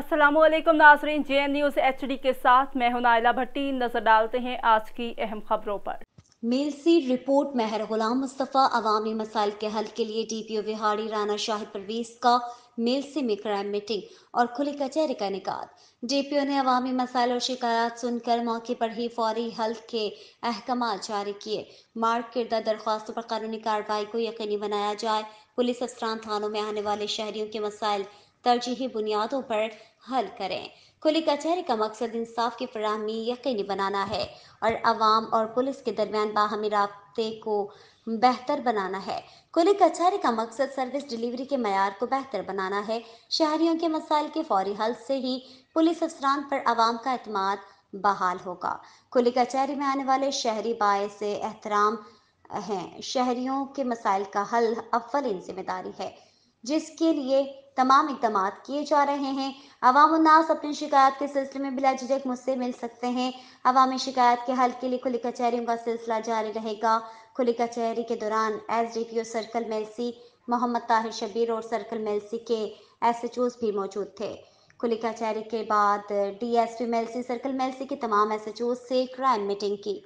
असलम नाजरीन J N News H D के साथ मैं हूं नायला भट्टी नज़र डालते हैं आज की अहम खबरों पर मेल सी रिपोर्ट महर गुलाम मुस्तफ़ा अवामी मसाइल के हल के लिए D P O Vehari Rana Shahid Parvez का मेल सी में क्राइम मीटिंग और खुली कचहरी का निकात डी पी ओ ने अवामी मसाइल और शिकायत सुनकर मौके पर ही फौरी हल के अहकाम जारी किए मार्ग करदा दरख्वास्तों पर कानूनी कार्रवाई को यकीनी बनाया जाए पुलिस अफसरान थानों में आने वाले शहरियों के मसाइल तरजीही बुनियादों पर हल करें खुली कचहरी का मकसद इंसाफ की फरहमी यकीनी बनाना है और आवाम और पुलिस के दरमियान बाहमी रबते को बेहतर बनाना है खुले कचहरी का मकसद सर्विस डिलीवरी के मैार को बेहतर बनाना है शहरियों के मसाइल के फौरी हल से ही पुलिस अफसरान पर आवाम का अतमाद बहाल होगा खुले कचहरी में आने वाले शहरी बायस एहतराम हैं शहरियों के मसाइल का हल अव्वल जिम्मेदारी है जिसके लिए तमाम इकदाम किए जा रहे हैं अवाम उन्नास अपनी शिकायत के सिलसिले में बिला झिझक मुझसे मिल सकते हैं अवामी शिकायत के हल के लिए खुली कचहरियों का सिलसिला जारी रहेगा खुली कचहरी के दौरान S D P O circle Mailsi Mohammad Tahir Shabbir और सर्कल मेलसी के एस एच ओज भी मौजूद थे खुली कचहरी के बाद D S P Mailsi circle Mailsi के तमाम एस एच ओज से क्राइम मीटिंग की